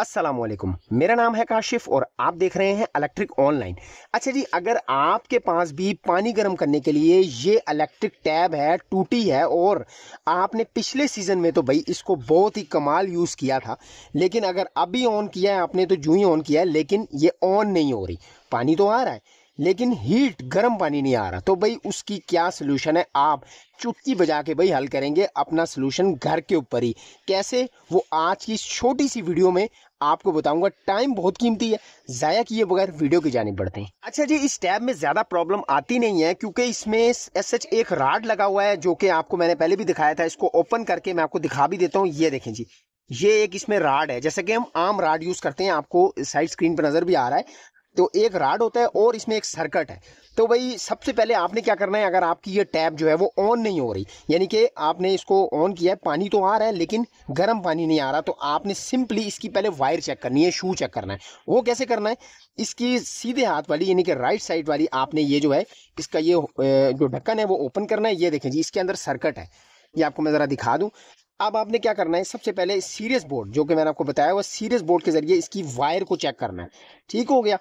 असलम मेरा नाम है काशिफ और आप देख रहे हैं इलेक्ट्रिक ऑनलाइन अच्छा जी अगर आपके पास भी पानी गर्म करने के लिए ये इलेक्ट्रिक टैब है टूटी है और आपने पिछले सीज़न में तो भाई इसको बहुत ही कमाल यूज़ किया था लेकिन अगर अभी ऑन किया है आपने तो जू ही ऑन किया है लेकिन ये ऑन नहीं हो रही पानी तो आ रहा है लेकिन हीट गर्म पानी नहीं आ रहा तो भाई उसकी क्या सोल्यूशन है आप चुटकी बजा के भाई हल करेंगे अपना सोल्यूशन घर के ऊपर ही कैसे वो आज की छोटी सी वीडियो में आपको बताऊंगा टाइम बहुत कीमती है ज़ाया किए बगैर वीडियो की जानी बढ़ते हैं अच्छा जी इस टैब में ज़्यादा प्रॉब्लम आती नहीं है क्योंकि इसमें एस एच एक राड लगा हुआ है जो कि आपको मैंने पहले भी दिखाया था इसको ओपन करके मैं आपको दिखा भी देता हूँ ये देखें जी ये एक इसमें राड है जैसे कि हम आम राड यूज़ करते हैं आपको साइड स्क्रीन पर नज़र भी आ रहा है तो एक राड होता है और इसमें एक सर्कट है तो भाई सबसे पहले आपने क्या करना है अगर आपकी ये टैब जो है वो ऑन नहीं हो रही यानी कि आपने इसको ऑन किया है पानी तो आ रहा है लेकिन गर्म पानी नहीं आ रहा तो आपने सिंपली इसकी पहले वायर चेक करनी है शू चेक करना है वो कैसे करना है इसकी सीधे हाथ वाली यानी कि राइट साइड वाली आपने ये जो है इसका ये जो ढक्कन है वो ओपन करना है ये देखें जी इसके अंदर सर्कट है ये आपको मैं ज़रा दिखा दूँ अब आपने क्या करना है सबसे पहले सीरियस बोर्ड जो कि मैंने आपको बताया हुआ सीरियस बोर्ड के जरिए इसकी वायर को चेक करना है ठीक हो गया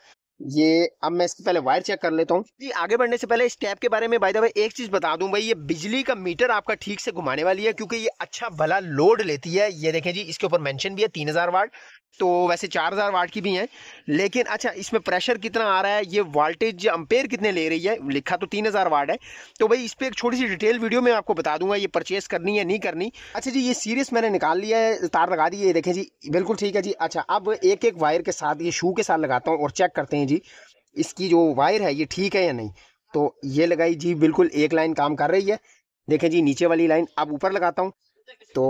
ये अब मैं इसके पहले वायर चेक कर लेता हूँ जी आगे बढ़ने से पहले इस टैप के बारे में भाई द एक चीज़ बता दूं भाई ये बिजली का मीटर आपका ठीक से घुमाने वाली है क्योंकि ये अच्छा भला लोड लेती है ये देखें जी इसके ऊपर मेंशन भी है तीन हजार वाट तो वैसे चार हजार वाट की भी है लेकिन अच्छा इसमें प्रेशर कितना आ रहा है ये वोल्टेज अम्पेयर कितने ले रही है लिखा तो तीन हजार वाट है तो भाई इस पर एक छोटी सी डिटेल वीडियो में आपको बता दूंगा ये परचेस करनी है नहीं करनी अच्छा जी ये सीरियस मैंने निकाल लिया है तार लगा दी है देखें जी बिल्कुल ठीक है जी अच्छा अब एक एक वायर के साथ ये शू के साथ लगाता हूँ और चेक करते हैं जी इसकी जो वायर है ये ठीक है या नहीं तो ये लगाई जी बिल्कुल एक लाइन काम कर रही है देखें जी नीचे वाली लाइन अब ऊपर लगाता हूँ तो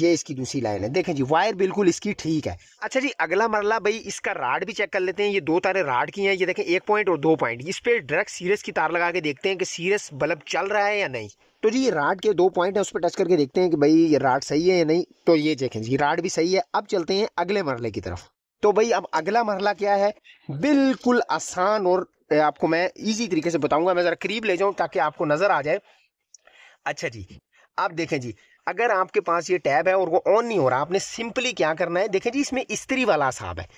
ये इसकी दूसरी लाइन है देखें जी वायर बिल्कुल इसकी ठीक है अच्छा जी अगला मरला भाई इसका राड भी चेक कर लेते हैं ये दो तारे राड की हैं ये देखें एक पॉइंट और दो पॉइंट इस पर डायरेक्ट सीरियस की तार लगा के देखते हैं कि सीरियस बल्ब चल रहा है या नहीं तो जी ये राड के दो पॉइंट है उस पर टच करके देखते हैं कि भाई ये राड सही है या नहीं तो ये देखें जी राड भी सही है अब चलते हैं अगले मरले की तरफ तो भाई अब अगला मरला क्या है बिल्कुल आसान और आपको मैं इजी तरीके से बताऊंगा मैं ज़रा करीब ले जाऊं ताकि आपको नज़र आ जाए अच्छा जी आप देखें जी अगर आपके पास ये टैब है और वो ऑन नहीं हो रहा आपने सिंपली क्या करना है देखें जी इसमें स्त्री वाला साहब है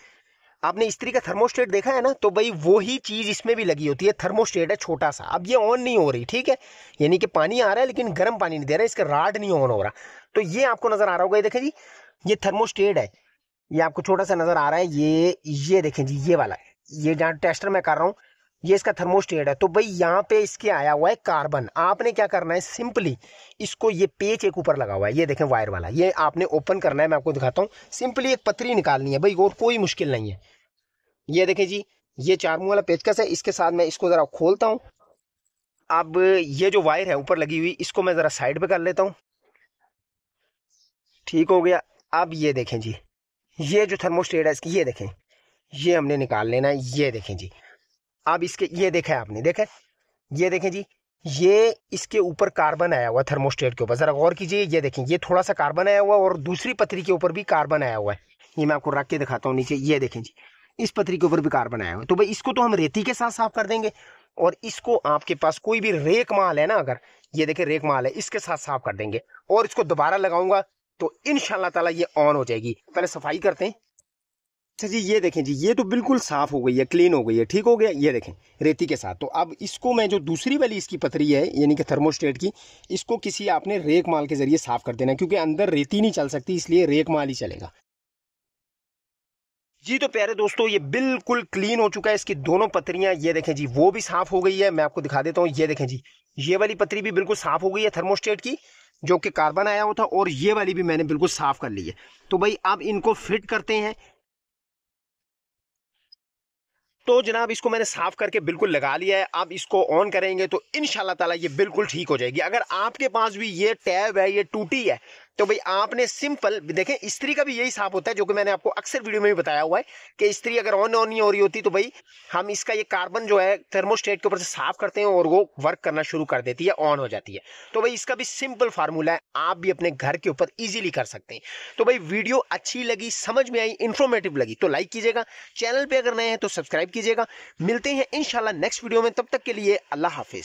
आपने स्त्री का थर्मोस्टेट देखा है ना तो भाई वही चीज़ इसमें भी लगी होती है थर्मोस्टेट है छोटा सा अब ये ऑन नहीं हो रही ठीक है यानी कि पानी आ रहा है लेकिन गर्म पानी नहीं दे रहा है इसका राड नहीं ऑन हो रहा तो ये आपको नज़र आ रहा होगा ये देखें जी ये थर्मोस्टेट है ये आपको छोटा सा नजर आ रहा है ये ये देखें जी ये वाला है ये जहाँ टेस्टर मैं कर रहा हूँ ये इसका थर्मोस्टेट है तो भाई यहाँ पे इसके आया हुआ है कार्बन आपने क्या करना है सिंपली इसको ये पेच एक ऊपर लगा हुआ है ये देखें वायर वाला ये आपने ओपन करना है मैं आपको दिखाता हूँ सिंपली एक पतरी निकालनी है भाई और कोई मुश्किल नहीं है ये देखें जी ये चार मुंह वाला पेचकस है इसके साथ मैं इसको ज़रा खोलता हूँ अब ये जो वायर है ऊपर लगी हुई इसको मैं ज़रा साइड पर कर लेता हूँ ठीक हो गया अब ये देखें जी ये जो थर्मोस्टेट है इसकी ये देखें ये हमने निकाल लेना है ये देखें जी अब इसके ये देखा है आपने देखा ये देखें जी ये इसके ऊपर कार्बन आया हुआ थर्मोस्टेट के ऊपर ज़रा गौर कीजिए ये देखें ये थोड़ा सा कार्बन आया हुआ और दूसरी पथरी के ऊपर भी कार्बन आया हुआ है ये मैं आपको रख के दिखाता हूँ नीचे ये देखें जी इस पथरी के ऊपर भी कार्बन आया हुआ है तो भाई इसको तो हम रेती के साथ साफ कर देंगे और इसको आपके पास कोई भी रेक माल है ना अगर ये देखें रेक माल है इसके साथ साफ कर देंगे और इसको दोबारा लगाऊंगा तो इन ताला ये ऑन हो जाएगी पहले सफाई करते हैं अच्छा जी ये देखें जी ये तो बिल्कुल साफ़ हो गई है क्लीन हो गई है ठीक हो गया ये देखें रेती के साथ तो अब इसको मैं जो दूसरी वाली इसकी पतरी है यानी कि थर्मोस्टेट की इसको किसी आपने रेक माल के ज़रिए साफ़ कर देना क्योंकि अंदर रेती नहीं चल सकती इसलिए रेक माल ही चलेगा जी तो प्यारे दोस्तों ये बिल्कुल क्लीन हो चुका है इसकी दोनों पतरियां ये देखें जी वो भी साफ हो गई है मैं आपको दिखा देता हूँ ये देखें जी ये वाली पतरी भी बिल्कुल साफ हो गई है थर्मोस्टेट की जो कि कार्बन आया हुआ था और ये वाली भी मैंने बिल्कुल साफ कर ली है तो भाई आप इनको फिट करते हैं तो जनाब इसको मैंने साफ करके बिल्कुल लगा लिया है अब इसको ऑन करेंगे तो इन ताला ये बिल्कुल ठीक हो जाएगी अगर आपके पास भी ये टैब है ये टूटी है तो भाई आपने सिंपल देखें स्त्री का भी यही साफ होता है जो कि मैंने आपको अक्सर वीडियो में भी बताया हुआ है कि स्त्री अगर ऑन ऑन नहीं हो रही होती तो भाई हम इसका ये कार्बन जो है थर्मोस्टेट के ऊपर से साफ करते हैं और वो वर्क करना शुरू कर देती है ऑन हो जाती है तो भाई इसका भी सिंपल फार्मूला है आप भी अपने घर के ऊपर ईजिली कर सकते हैं तो भाई वीडियो अच्छी लगी समझ में आई इन्फॉर्मेटिव लगी तो लाइक कीजिएगा चैनल पर अगर नए हैं तो सब्सक्राइब कीजिएगा मिलते हैं इन नेक्स्ट वीडियो में तब तक के लिए अल्लाह हाफिज